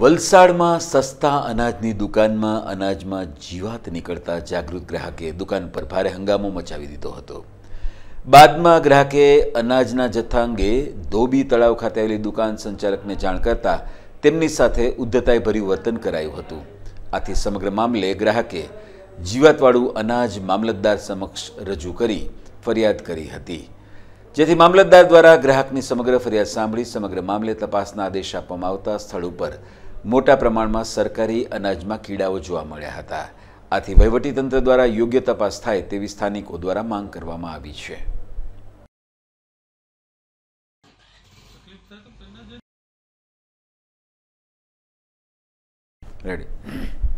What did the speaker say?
વલસાડમાં સસ્તા અનાજની દુકાનમાં અનાજમાં જીવાત નીકળતા જાગૃત ગ્રાહકે દુકાન પર ભારે હંગામો મચાવી દીધો હતો બાદમાં ગ્રાહકે અનાજના જથ્થા અંગે ધોબી તળાવ ખાતે આવેલી દુકાન સંચાલકને જાણ કરતા તેમની સાથે ઉદ્ધતાઈભર્યું વર્તન કરાયું હતું આથી સમગ્ર મામલે ગ્રાહકે જીવાતવાળું અનાજ મામલતદાર સમક્ષ રજૂ કરી ફરિયાદ કરી હતી જેથી મામલતદાર દ્વારા ગ્રાહકની સમગ્ર ફરિયાદ સાંભળી સમગ્ર મામલે તપાસના આદેશ આપવામાં આવતા સ્થળ ઉપર મોટા પ્રમાણમાં સરકારી અનાજમાં કીડાઓ જોવા મળ્યા હતા આથી વહીવટીતંત્ર દ્વારા યોગ્ય તપાસ થાય તેવી સ્થાનિકો દ્વારા માંગ કરવામાં આવી છે રેડી